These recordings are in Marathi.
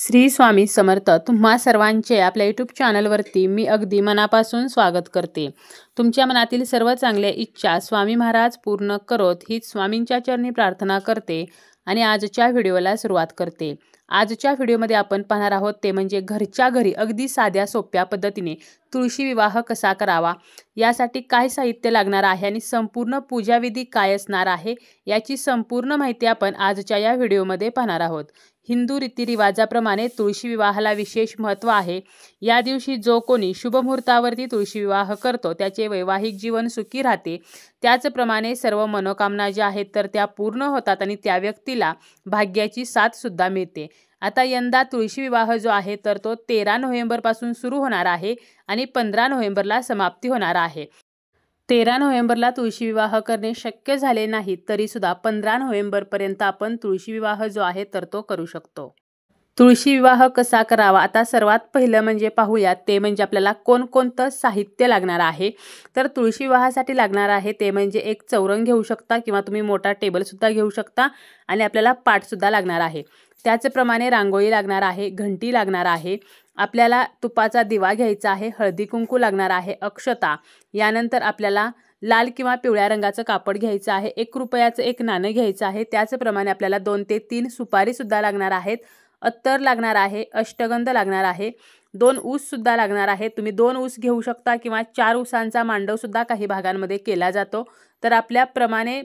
श्री स्वामी समर्थ तुम्हा सर्वांचे आपल्या यूट्यूब चॅनलवरती मी अगदी मनापासून स्वागत करते तुमच्या मनातील सर्व चांगल्या इच्छा स्वामी महाराज पूर्ण करोत हीच स्वामींच्या चरणी प्रार्थना करते आणि आजच्या व्हिडिओला सुरुवात करते आजच्या व्हिडिओमध्ये आपण पाहणार आहोत ते म्हणजे घरच्या घरी अगदी साध्या सोप्या पद्धतीने तुळशी विवाह कसा करावा यासाठी काय साहित्य लागणार आहे आणि संपूर्ण पूजाविधी काय असणार आहे याची संपूर्ण माहिती आपण आजच्या या व्हिडिओमध्ये पाहणार आहोत हिंदू रीतिरिवाजाप्रमाणे तुळशी विवाहाला विशेष महत्त्व आहे या दिवशी जो कोणी शुभमुहूर्तावरती तुळशी विवाह करतो त्याचे वैवाहिक जीवन सुखी राहते त्याचप्रमाणे सर्व मनोकामना ज्या आहेत तर त्या पूर्ण होतात आणि त्या व्यक्तीला भाग्याची साथसुद्धा मिळते आता यंदा तुळशी विवाह जो आहे तर तो तेरा नोव्हेंबरपासून सुरू होणार आहे आणि पंधरा नोव्हेंबरला समाप्ती होणार आहे तेरा नोव्हेंबरला तुळशी विवाह करणे शक्य झाले नाही तरीसुद्धा पंधरा नोव्हेंबरपर्यंत आपण तुळशी विवाह जो आहे तर तो करू शकतो तुळशी विवाह कसा करावा आता सर्वात पहिलं म्हणजे पाहूया ते म्हणजे आपल्याला कोणकोणतं साहित्य लागणार आहे तर तुळशी विवाहासाठी लागणार आहे ते म्हणजे एक चौरंग घेऊ शकता किंवा तुम्ही मोठा टेबलसुद्धा घेऊ शकता आणि आपल्याला पाठसुद्धा लागणार आहे त्याचप्रमाणे रांगोळी लागणार आहे घंटी लागणार आहे आपल्याला तुपाचा दिवा घ्यायचा आहे हळदी कुंकू लागणार आहे अक्षता यानंतर आपल्याला लाल किंवा पिवळ्या रंगाचं कापड घ्यायचं आहे एक रुपयाचं एक नाणं घ्यायचं आहे त्याचप्रमाणे आपल्याला दोन ते तीन सुपारीसुद्धा लागणार आहेत अत्तर लागणार आहे अष्टगंध लागणार आहे दोन ऊससुद्धा लागणार आहे तुम्ही दोन ऊस घेऊ शकता किंवा चार ऊसांचा मांडवसुद्धा काही भागांमध्ये केला जातो तर आपल्याप्रमाणे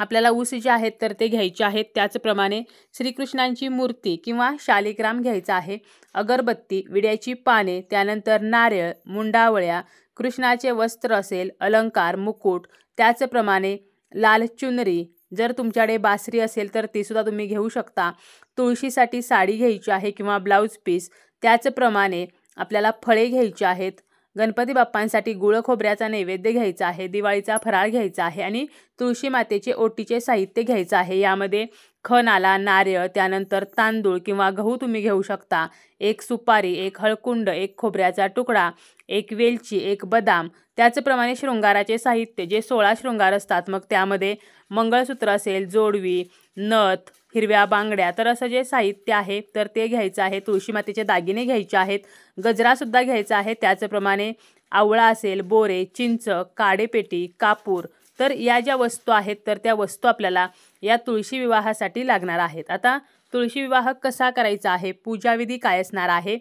आपल्याला ऊस जे आहेत तर ते घ्यायचे आहेत त्याचप्रमाणे श्रीकृष्णांची मूर्ती किंवा शालिग्राम घ्यायचा आहे अगरबत्ती विड्याची पाने त्यानंतर नारळ मुंडावळ्या कृष्णाचे वस्त्र असेल अलंकार मुकुट त्याचप्रमाणे लाल चुनरी जर तुमच्याकडे बासरी असेल तर तीसुद्धा तुम्ही घेऊ शकता तुळशीसाठी साडी घ्यायची आहे किंवा ब्लाऊज पीस त्याचप्रमाणे आपल्याला फळे घ्यायची आहेत गणपती बाप्पांसाठी गुळ खोबऱ्याचा नैवेद्य घ्यायचा आहे दिवाळीचा फराळ घ्यायचा आहे आणि तुळशी मातेचे ओटीचे साहित्य घ्यायचं आहे यामध्ये खण आला नारळ त्यानंतर तांदूळ किंवा गहू तुम्ही घेऊ शकता एक सुपारी एक हळकुंड एक खोबऱ्याचा तुकडा एक वेलची एक बदाम त्याचप्रमाणे शृंगाराचे साहित्य जे सोळा शृंगार असतात मग त्यामध्ये मंगळसूत्र असेल जोडवी नथ हिरव्या बांगड्या तर असं जे साहित्य आहे तर ते घ्यायचं आहे तुळशी मातेचे दागिने घ्यायचे आहेत गजरासुद्धा घ्यायचा आहे त्याचप्रमाणे आवळा असेल बोरे चिंच काडेपेटी कापूर तर या ज्या वस्तू आहेत तर त्या वस्तू आपल्याला या तुळशी विवाहासाठी लागणार आहेत आता तुळशी विवाह कसा करायचा आहे पूजाविधी काय असणार आहे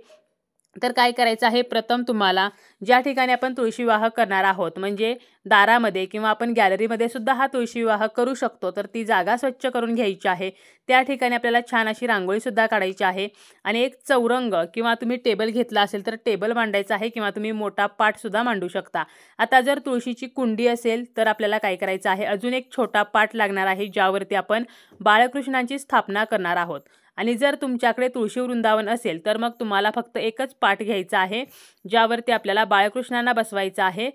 तर काय करायचं आहे प्रथम तुम्हाला ज्या ठिकाणी आपण तुळशी विवाह करणार आहोत म्हणजे दारामध्ये किंवा आपण गॅलरीमध्ये सुद्धा हा तुळशी विवाह करू शकतो तर ती जागा स्वच्छ करून घ्यायची आहे त्या ठिकाणी आपल्याला छान अशी रांगोळीसुद्धा काढायची आहे आणि एक चौरंग किंवा तुम्ही टेबल घेतला असेल तर टेबल मांडायचं आहे किंवा तुम्ही मोठा पाठसुद्धा मांडू शकता आता जर तुळशीची कुंडी असेल तर आपल्याला काय करायचं आहे अजून एक छोटा पाठ लागणार आहे ज्यावरती आपण बाळकृष्णांची स्थापना करणार आहोत आणि जर तुमच्याकडे तुळशी वृंदावन असेल तर मग तुम्हाला फक्त एकच पाठ घ्यायचा आहे ज्यावरती आपल्याला बाळकृष्णांना बसवायचं आहे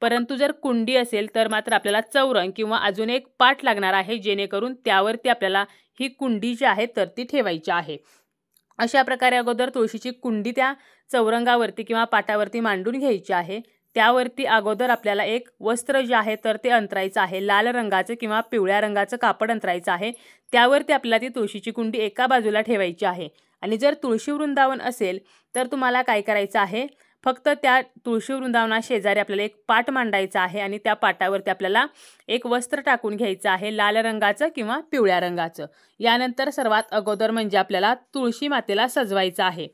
परंतु जर कुंडी असेल तर मात्र आपल्याला चौरंग किंवा अजून एक पाठ लागणार आहे जेणेकरून त्यावरती आपल्याला ही कुंडी जी आहे तर ती ठेवायची आहे अशा प्रकारे अगोदर तुळशीची कुंडी त्या चौरंगावरती किंवा पाटावरती मांडून घ्यायची आहे त्यावरती अगोदर आपल्याला एक वस्त्र जे आहे तर ते अंतरायचं आहे लाल रंगाचं किंवा पिवळ्या रंगाचं कापड अंतरायचं आहे त्यावरती आपल्याला ती तुळशीची कुंडी एका बाजूला ठेवायची आहे आणि जर तुळशी वृंदावन असेल तर तुम्हाला काय करायचं आहे फक्त त्या तुळशी वृंदावना शेजारी आपल्याला एक पाट मांडायचा आहे आणि त्या पाटावरती आपल्याला एक वस्त्र टाकून घ्यायचं आहे लाल रंगाचं किंवा पिवळ्या रंगाचं यानंतर सर्वात अगोदर म्हणजे आपल्याला तुळशी मातेला सजवायचं आहे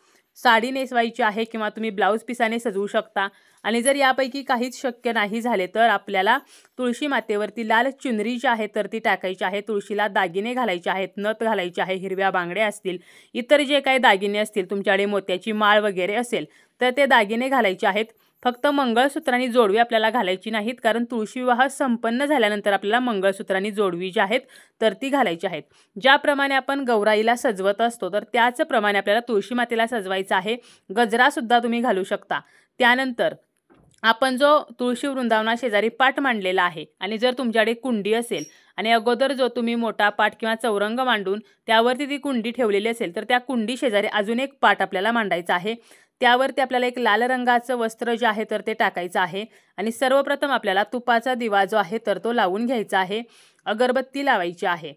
साडी नेसवायची आहे किंवा तुम्ही ब्लाऊज पिसाने सजवू शकता आणि जर यापैकी काहीच शक्य नाही झाले तर आपल्याला तुळशी मातेवरती लाल चुनरी जी आहे तर ती टाकायची आहे तुळशीला दागिने घालायचे आहेत नथ घालायचे आहे हिरव्या बांगड्या असतील इतर जे काही दागिने असतील तुमच्याकडे मोत्याची माळ वगैरे असेल तर ते दागिने घालायचे आहेत फक्त मंगळसूत्रांनी जोडवी आपल्याला घालायची नाहीत कारण तुळशी विवाह संपन्न झाल्यानंतर आपल्याला मंगळसूत्रांनी जोडवी जी आहेत तर ती घालायची आहेत ज्याप्रमाणे आपण गौराईला सजवत असतो तर त्याचप्रमाणे आपल्याला तुळशी मातेला सजवायचं आहे गजरासुद्धा तुम्ही घालू शकता त्यानंतर आपण जो तुळशी वृंदावना शेजारी पाठ मांडलेला आहे आणि जर तुमच्याकडे कुंडी असेल आणि अगोदर जो तुम्ही मोठा पाट किंवा चौरंग मांडून त्यावरती ती कुंडी ठेवलेली असेल तर त्या कुंडी शेजारी अजून एक पाट आपल्याला मांडायचा आहे त्यावरती आपल्याला एक लाल रंगाचं वस्त्र जे आहे तर ते टाकायचं आहे आणि सर्वप्रथम आपल्याला तुपाचा दिवा जो आहे तर तो लावून घ्यायचा आहे अगरबत्ती लावायची आहे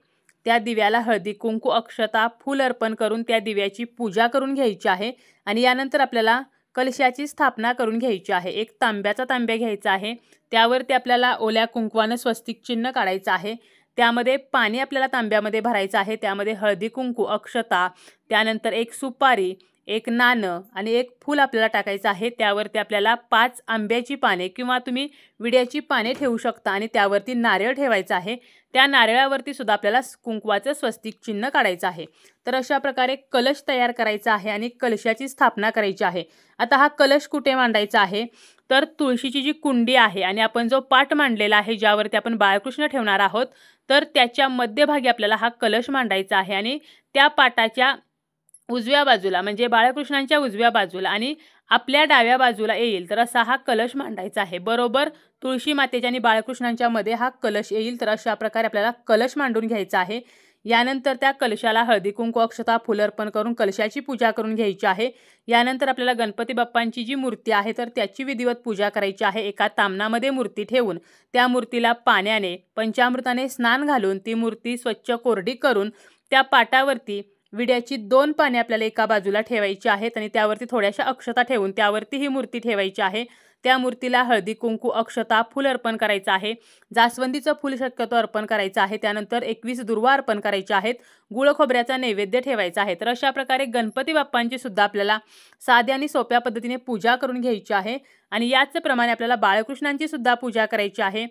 त्या दिव्याला हळदी कुंकू अक्षता फूल अर्पण करून त्या दिव्याची पूजा करून घ्यायची आहे आणि यानंतर आपल्याला कलशाची स्थापना करून घ्यायची आहे एक तांब्याचा तांब्या घ्यायचा आहे त्यावरती आपल्याला ओल्या कुंकवानं स्वस्तिक चिन्ह काढायचं आहे त्यामध्ये पाणी आपल्याला तांब्यामध्ये भरायचं आहे त्यामध्ये हळदी कुंकू अक्षता त्यानंतर एक सुपारी एक नाणं आणि एक फूल आपल्याला टाकायचं आहे त्यावरती आपल्याला पाच आंब्याची पाने किंवा तुम्ही विड्याची पाने ठेवू शकता आणि त्यावरती नारळ ठेवायचा आहे त्या नारळावरती सुद्धा आपल्याला कुंकवाचं स्वस्तिक चिन्ह काढायचं आहे तर अशा प्रकारे कलश तयार करायचा आहे आणि कलशाची स्थापना करायची आहे आता हा कलश कुठे मांडायचा आहे तर तुळशीची जी कुंडी आहे आणि आपण जो पाट मांडलेला आहे ज्यावरती आपण बाळकृष्ण ठेवणार आहोत तर त्याच्या मध्यभागी आपल्याला हा कलश मांडायचा आहे आणि त्या पाटाच्या उजव्या बाजूला म्हणजे बाळकृष्णांच्या उजव्या बाजूला आणि आपल्या डाव्या बाजूला येईल तर असा हा कलश मांडायचा आहे बरोबर तुळशी मातेच्या आणि बाळकृष्णांच्या मध्ये हा कलश येईल तर अशा प्रकारे आपल्याला कलश मांडून घ्यायचा आहे यानंतर त्या कलशाला हळदी कुंकू अक्षता अर्पण करून कलशाची पूजा करून घ्यायची आहे यानंतर आपल्याला गणपती बाप्पांची जी मूर्ती आहे तर त्याची विधिवत पूजा करायची आहे एका तामनामध्ये मूर्ती ठेवून त्या मूर्तीला पाण्याने पंचामृताने स्नान घालून ती मूर्ती स्वच्छ कोरडी करून त्या पाटावरती विड्याची दोन पाने आपल्याला एका बाजूला ठेवायची आहेत आणि त्यावरती थोड्याशा अक्षता ठेवून त्यावरती ही मूर्ती ठेवायची आहे त्या मूर्तीला हळदी कुंकू अक्षता फुल अर्पण करायचं आहे जास्वंदीचं फुल शक्यतो अर्पण करायचं आहे त्यानंतर एकवीस दुर्वा अर्पण करायचे आहेत गुळ खोबऱ्याचा नैवेद्य ठेवायचा आहे तर अशा प्रकारे गणपती बाप्पांची सुद्धा आपल्याला साध्या आणि सोप्या पद्धतीने पूजा करून घ्यायची आहे आणि याचप्रमाणे आपल्याला बाळकृष्णांची सुद्धा पूजा करायची आहे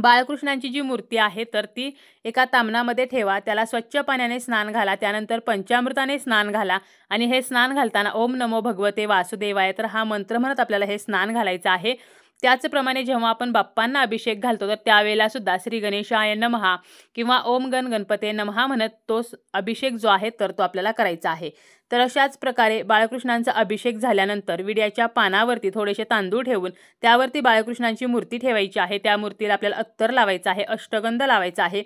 बाळकृष्णांची जी मूर्ती आहे तर ती एका तामणामध्ये ठेवा त्याला स्वच्छ पाण्याने स्नान घाला त्यानंतर पंचामृताने स्नान घाला आणि हे स्नान घालताना ओम नमो भगवते वासुदेवाय तर हा मंत्र म्हणत आपल्याला हे स्नान घालायचं आहे त्याचप्रमाणे जेव्हा आपण बाप्पांना अभिषेक घालतो तर त्यावेळेला सुद्धा श्री गणेशाय नमहा किंवा ओम गण गणपते नमहा म्हणत तो अभिषेक जो आहे तर तो आपल्याला करायचा आहे तर अशाच प्रकारे बाळकृष्णांचा अभिषेक झाल्यानंतर विड्याच्या पानावरती थोडेसे तांदूळ ठेवून त्यावरती बाळकृष्णांची मूर्ती ठेवायची आहे त्या मूर्तीला आपल्याला अत्तर लावायचं आहे अष्टगंध लावायचा आहे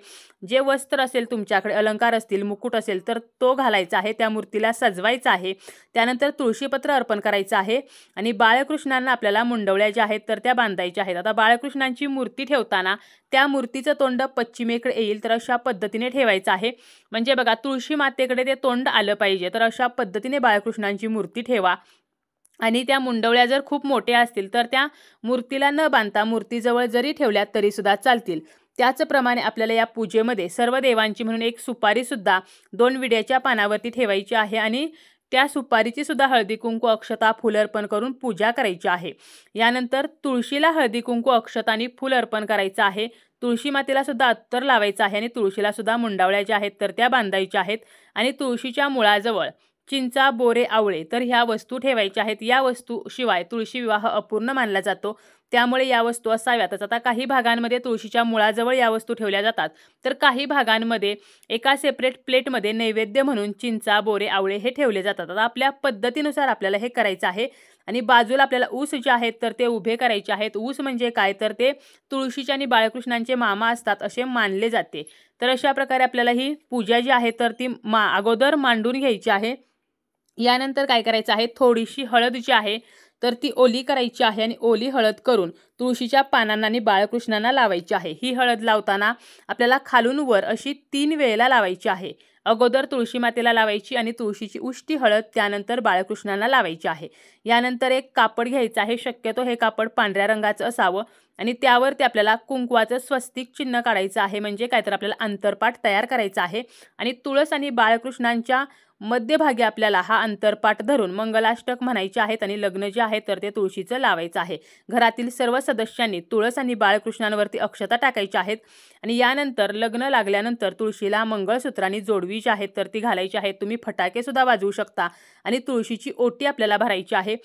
जे वस्त्र असेल तुमच्याकडे अलंकार असतील मुकुट असेल तर तो घालायचा आहे त्या मूर्तीला सजवायचा आहे त्यानंतर तुळशीपत्र अर्पण करायचं आहे आणि बाळकृष्णांना आपल्याला मुंडवल्या ज्या आहेत तर त्या बांधायच्या आहेत आता बाळकृष्णांची मूर्ती ठेवताना त्या मूर्तीचं तोंड पश्चिमेकडे येईल तर अशा पद्धतीने ठेवायचं आहे म्हणजे बघा तुळशी मातेकडे ते तोंड आलं पाहिजे तर अशा पद्धतीने बाळकृष्णांची मूर्ती ठेवा आणि त्या मुंडवळ्या जर खूप मोठ्या असतील तर त्या मूर्तीला न बांधता मूर्तीजवळ जरी ठेवल्या तरीसुद्धा चालतील त्याचप्रमाणे आपल्याला या पूजेमध्ये सर्व देवांची म्हणून एक सुपारीसुद्धा दोन विड्याच्या पानावरती ठेवायची आहे आणि त्या सुपारीची सुद्धा हळदी कुंकू अक्षता फुल अर्पण करून पूजा करायची आहे यानंतर तुळशीला हळदी कुंकू अक्षता आणि फुल अर्पण करायचं आहे तुळशी मातेला सुद्धा अत्तर लावायचं आहे आणि तुळशीला सुद्धा मुंडावळ्या ज्या आहेत तर त्या बांधायच्या आहेत आणि तुळशीच्या मुळाजवळ चिंचा बोरे आवळे तर ह्या वस्तू ठेवायच्या आहेत या वस्तू शिवाय तुळशी विवाह अपूर्ण मानला जातो त्यामुळे या वस्तू असाव्यातच आता काही भागांमध्ये तुळशीच्या मुळाजवळ या वस्तू ठेवल्या जातात तर काही भागांमध्ये एका सेपरेट प्लेटमध्ये नैवेद्य म्हणून चिंचा बोरे आवळे हे ठेवले जातात आता आपल्या पद्धतीनुसार आपल्याला हे करायचं आहे आणि बाजूला आपल्याला ऊस जे आहेत तर ते उभे करायचे आहेत ऊस म्हणजे काय तर ते तुळशीचे आणि बाळकृष्णांचे मामा असतात असे मानले जाते तर अशा प्रकारे आपल्याला ही पूजा जी आहे तर ती मा अगोदर मांडून घ्यायची आहे यानंतर काय करायचं आहे थोडीशी हळद जी आहे तर ती ओली करायची आहे आणि ओली हळद करून तुळशीच्या पानांना आणि बाळकृष्णांना लावायची आहे ही हळद लावताना आपल्याला खालून वर अशी तीन वेळेला लावायची आहे अगोदर तुळशी मातेला लावायची आणि तुळशीची उष्टी हळद त्यानंतर बाळकृष्णांना लावायची आहे यानंतर एक कापड घ्यायचं आहे शक्यतो हे कापड पांढऱ्या रंगाचं असावं आणि त्यावर ते आपल्याला कुंकवाचं स्वस्तिक चिन्ह काढायचं आहे म्हणजे काय तर आपल्याला अंतरपाठ तयार करायचा आहे आणि तुळस आणि बाळकृष्णांच्या मध्यभागी आपल्याला हा अंतरपाठ धरून मंगलाष्टक म्हणायचे आहेत आणि लग्न जे आहे तर ते तुळशीचं लावायचं आहे घरातील सर्व सदस्यांनी तुळस आणि बाळकृष्णांवरती अक्षता टाकायची आहेत आणि यानंतर लग्न लागल्यानंतर तुळशीला मंगळसूत्रांनी जोडवी जी आहेत तर ती घालायची आहे तुम्ही फटाकेसुद्धा वाजवू शकता आणि तुळशीची ओटी आपल्याला भरायची आहे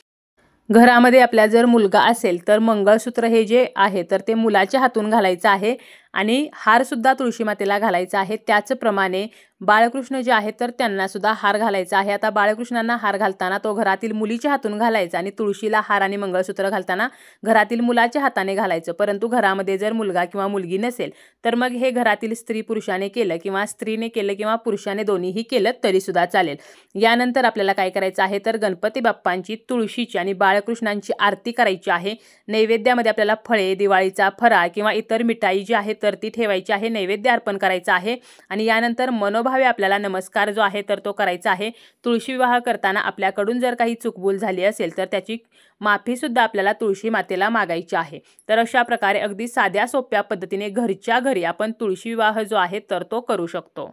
घरामध्ये आपल्या जर मुलगा असेल तर मंगळसूत्र हे जे आहे तर ते मुलाच्या हातून घालायचं आहे आणि हारसुद्धा तुळशी मातेला घालायचा आहे त्याचप्रमाणे बाळकृष्ण जे आहेत तर त्यांनासुद्धा हार घालायचा आहे आता बाळकृष्णांना हार घालताना तो घरातील मुलीच्या हातून घालायचा आणि तुळशीला हार आणि मंगळसूत्र घालताना घरातील मुलाच्या हाताने घालायचं परंतु घरामध्ये जर मुलगा किंवा मुलगी नसेल तर मग हे घरातील स्त्री पुरुषाने केलं किंवा स्त्रीने केलं किंवा पुरुषाने दोन्हीही केलं तरीसुद्धा चालेल यानंतर आपल्याला काय करायचं आहे तर गणपती बाप्पांची तुळशीची आणि बाळकृष्णांची आरती करायची आहे नैवेद्यामध्ये आपल्याला फळे दिवाळीचा फरा किंवा इतर मिठाई जी आहेत तर ती ठेवायची आहे नैवेद्य अर्पण करायचा आहे आणि यानंतर मनोभावे आपल्याला नमस्कार जो आहे तर तो करायचा आहे तुळशी विवाह करताना आपल्याकडून जर काही चुकबूल झाली असेल तर त्याची माफीसुद्धा आपल्याला तुळशी मातेला मागायची आहे तर अशा प्रकारे अगदी साध्या सोप्या पद्धतीने घरच्या घरी आपण तुळशी विवाह जो आहे तर तो करू शकतो